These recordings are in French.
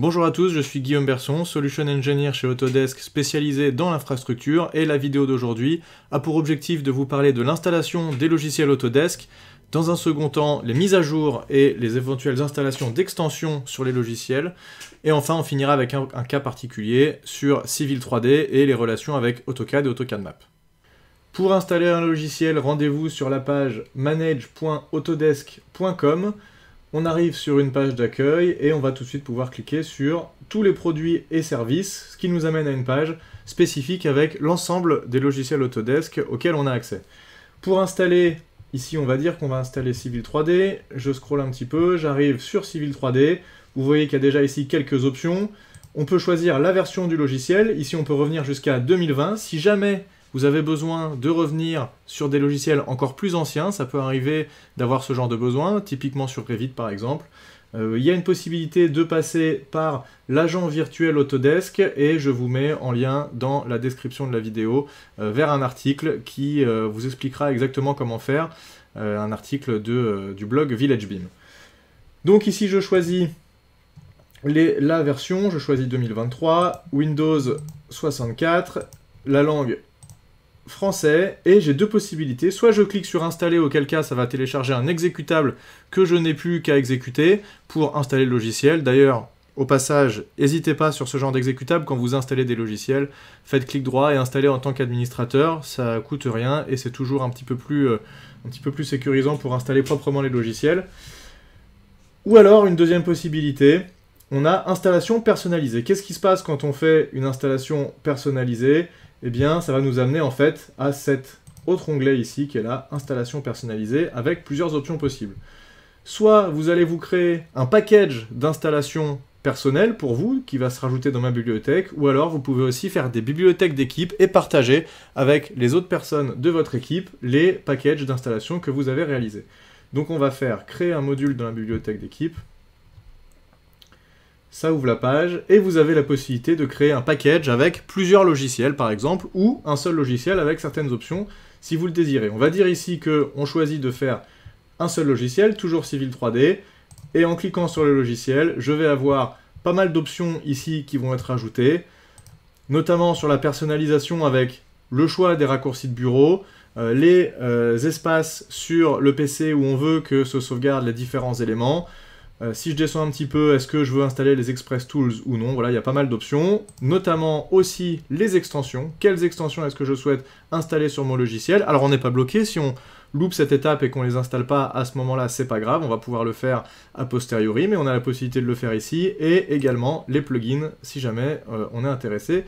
Bonjour à tous, je suis Guillaume Berson, Solution Engineer chez Autodesk spécialisé dans l'infrastructure et la vidéo d'aujourd'hui a pour objectif de vous parler de l'installation des logiciels Autodesk, dans un second temps les mises à jour et les éventuelles installations d'extensions sur les logiciels, et enfin on finira avec un, un, cas particulier sur Civil 3D et les relations avec AutoCAD et AutoCAD Map. Pour installer un logiciel, rendez-vous sur la page manage.autodesk.com. On arrive sur une page d'accueil et on va tout de suite pouvoir cliquer sur tous les produits et services, ce qui nous amène à une page spécifique avec l'ensemble des logiciels Autodesk auxquels on a accès. Pour installer, ici on va dire qu'on va installer Civil 3D, je scroll un petit peu, j'arrive sur Civil 3D, vous voyez qu'il y a déjà ici quelques options, on peut choisir la version du logiciel, ici on peut revenir jusqu'à 2020, si jamais vous avez besoin de revenir sur des logiciels encore plus anciens, ça peut arriver d'avoir ce genre de besoin, typiquement sur Revit par exemple. Euh, il y a une possibilité de passer par l'agent virtuel Autodesk et je vous mets en lien dans la description de la vidéo euh, vers un article qui euh, vous expliquera exactement comment faire, un article de, du blog VillageBeam. Donc ici je choisis les, la version, je choisis 2023, Windows 64, la langue français et j'ai deux possibilités. Soit je clique sur installer, auquel cas ça va télécharger un exécutable que je n'ai plus qu'à exécuter pour installer le logiciel. D'ailleurs, au passage, n'hésitez pas sur ce genre d'exécutable quand vous installez des logiciels. Faites clic droit et installez en tant qu'administrateur. Ça coûte rien et c'est toujours un petit, peu plus, euh, un petit peu plus sécurisant pour installer proprement les logiciels. Ou alors, une deuxième possibilité, on a installation personnalisée. Qu'est-ce qui se passe quand on fait une installation personnalisée eh bien, ça va nous amener en fait à cet autre onglet ici, qui est la installation personnalisée, avec plusieurs options possibles. Soit vous allez vous créer un package d'installation personnelle pour vous qui va se rajouter dans ma bibliothèque, ou alors vous pouvez aussi faire des bibliothèques d'équipe et partager avec les autres personnes de votre équipe les packages d'installation que vous avez réalisés. Donc on va faire créer un module dans la bibliothèque d'équipe, ça ouvre la page et vous avez la possibilité de créer un package avec plusieurs logiciels par exemple ou un seul logiciel avec certaines options si vous le désirez. On va dire ici qu'on choisit de faire un seul logiciel, toujours Civil 3D, et en cliquant sur le logiciel, je vais avoir pas mal d'options ici qui vont être ajoutées, notamment sur la personnalisation avec le choix des raccourcis de bureau, euh, les euh, espaces sur le PC où on veut que se sauvegardent les différents éléments, euh, si je descends un petit peu, est-ce que je veux installer les Express Tools ou non Voilà, il y a pas mal d'options, notamment aussi les extensions. Quelles extensions est-ce que je souhaite installer sur mon logiciel Alors on n'est pas bloqué, si on loupe cette étape et qu'on les installe pas à ce moment-là, c'est pas grave, on va pouvoir le faire a posteriori, mais on a la possibilité de le faire ici, et également les plugins, si jamais euh, on est intéressé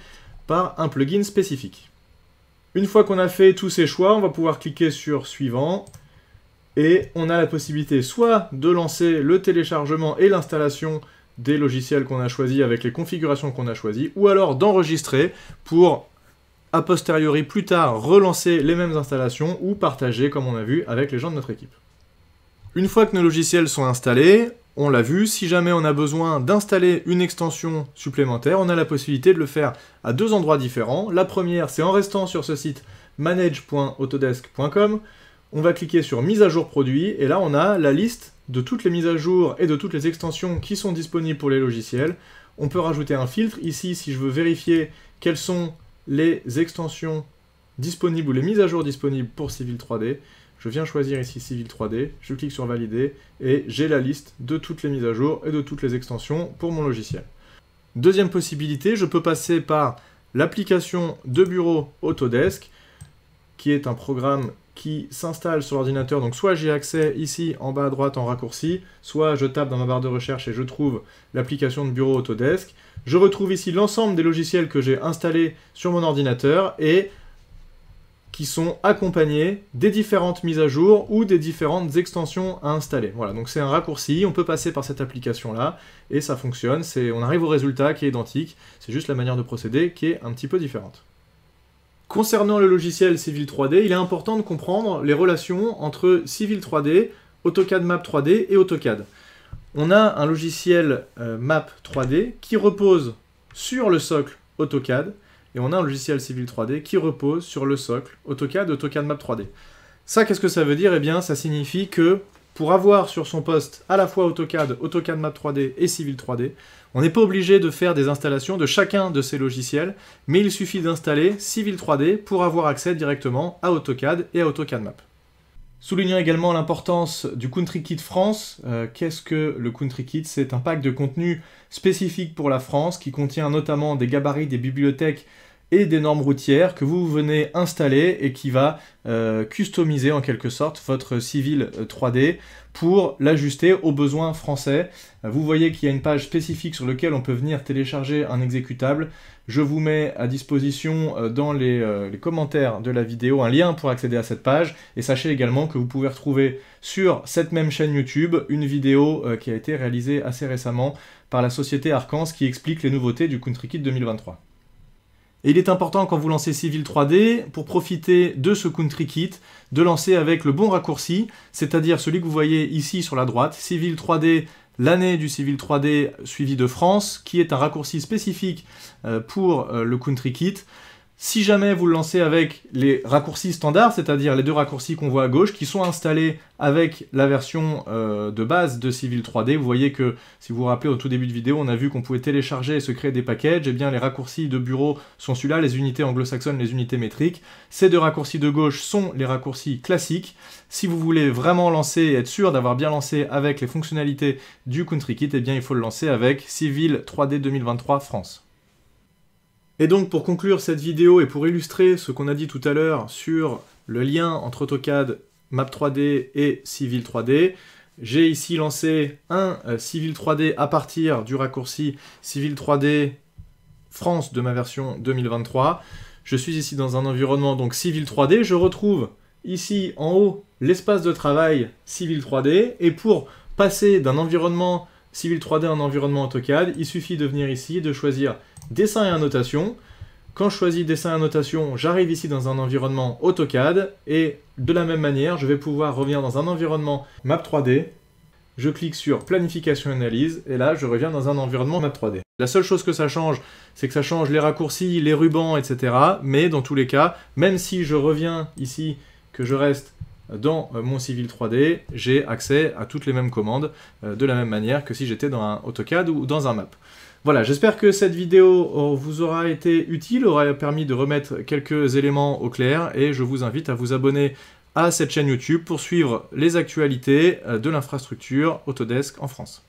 par un plugin spécifique. Une fois qu'on a fait tous ces choix, on va pouvoir cliquer sur « Suivant » Et on a la possibilité soit de lancer le téléchargement et l'installation des logiciels qu'on a choisis avec les configurations qu'on a choisies, ou alors d'enregistrer pour a posteriori plus tard relancer les mêmes installations ou partager comme on a vu avec les gens de notre équipe. Une fois que nos logiciels sont installés, on l'a vu, si jamais on a besoin d'installer une extension supplémentaire, on a la possibilité de le faire à deux endroits différents. La première, c'est en restant sur ce site manage.autodesk.com on va cliquer sur mise à jour produit et là on a la liste de toutes les mises à jour et de toutes les extensions qui sont disponibles pour les logiciels. On peut rajouter un filtre ici si je veux vérifier quelles sont les extensions disponibles ou les mises à jour disponibles pour Civil 3D. Je viens choisir ici Civil 3D, je clique sur valider et j'ai la liste de toutes les mises à jour et de toutes les extensions pour mon logiciel. Deuxième possibilité, je peux passer par l'application de bureau Autodesk qui est un programme qui s'installe sur l'ordinateur. Donc soit j'ai accès ici en bas à droite en raccourci, soit je tape dans ma barre de recherche et je trouve l'application de bureau Autodesk. Je retrouve ici l'ensemble des logiciels que j'ai installés sur mon ordinateur et qui sont accompagnés des différentes mises à jour ou des différentes extensions à installer. Voilà, donc c'est un raccourci, on peut passer par cette application-là, et ça fonctionne, on arrive au résultat qui est identique, c'est juste la manière de procéder qui est un petit peu différente. Concernant le logiciel Civil 3D, il est important de comprendre les relations entre Civil 3D, AutoCAD Map 3D et AutoCAD. On a un logiciel euh, Map 3D qui repose sur le socle AutoCAD et on a un logiciel Civil 3D qui repose sur le socle AutoCAD, AutoCAD Map 3D. Ça, qu'est-ce que ça veut dire Eh bien, ça signifie que pour avoir sur son poste à la fois AutoCAD, AutoCAD Map 3D et Civil 3D. On n'est pas obligé de faire des installations de chacun de ces logiciels, mais il suffit d'installer Civil 3D pour avoir accès directement à AutoCAD et à AutoCAD Map. Soulignons également l'importance du Country Kit France. Euh, qu'est-ce que le Country Kit C'est un pack de contenu spécifique pour la France qui contient notamment des gabarits des bibliothèques et des normes routières que vous venez installer et qui va euh, customiser en quelque sorte votre civil 3D euh, pour l'ajuster aux besoins français. Euh, vous voyez qu'il y a une page spécifique sur laquelle on peut venir télécharger un exécutable. Je vous mets à disposition dans les, les, commentaires de la vidéo un lien pour accéder à cette page. Et sachez également que vous pouvez retrouver sur cette même chaîne YouTube une vidéo qui a été réalisée assez récemment par la société Arkans qui explique les nouveautés du Country Kit 2023. Et il est important quand vous lancez Civil 3D, pour profiter de ce Country Kit, de lancer avec le bon raccourci, c'est-à-dire celui que vous voyez ici sur la droite, Civil 3D, l'année du Civil 3D suivi de France, qui est un raccourci spécifique euh, pour euh, le Country Kit. Si jamais vous le lancez avec les raccourcis standards, c'est-à-dire les deux raccourcis qu'on voit à gauche, qui sont installés avec la version euh, de base de Civil 3D, vous voyez que, si vous vous rappelez au tout début de vidéo, on a vu qu'on pouvait télécharger et se créer des packages, et eh bien les raccourcis de bureau sont ceux-là, les unités anglo-saxonnes, les unités métriques. Ces deux raccourcis de gauche sont les raccourcis classiques. Si vous voulez vraiment lancer et être sûr d'avoir bien lancé avec les fonctionnalités du Country Kit, et eh bien il faut le lancer avec Civil 3D 2023 France. Et donc pour conclure cette vidéo et pour illustrer ce qu'on a dit tout à l'heure sur le lien entre AutoCAD, Map 3D et Civil 3D, j'ai ici lancé un euh, Civil 3D à partir du raccourci Civil 3D France de ma version 2023. Je suis ici dans un environnement donc Civil 3D. Je retrouve ici en haut l'espace de travail Civil 3D. Et pour passer d'un environnement Civil 3D à un environnement AutoCAD, il suffit de venir ici, et de choisir dessin et annotation. Quand je choisis dessin et annotation, j'arrive ici dans un environnement AutoCAD et de la même manière, je vais pouvoir revenir dans un environnement Map 3D. Je clique sur planification analyse et là, je reviens dans un environnement Map 3D. La seule chose que ça change, c'est que ça change les raccourcis, les rubans, etc. Mais dans tous les cas, même si je reviens ici, que je reste dans euh, mon Civil 3D, j'ai accès à toutes les mêmes commandes euh, de la même manière que si j'étais dans un AutoCAD ou dans un map. Voilà, j'espère que cette vidéo euh, vous aura été utile, aura permis de remettre quelques éléments au clair et je vous invite à vous abonner à cette chaîne YouTube pour suivre les actualités de l'infrastructure Autodesk en France.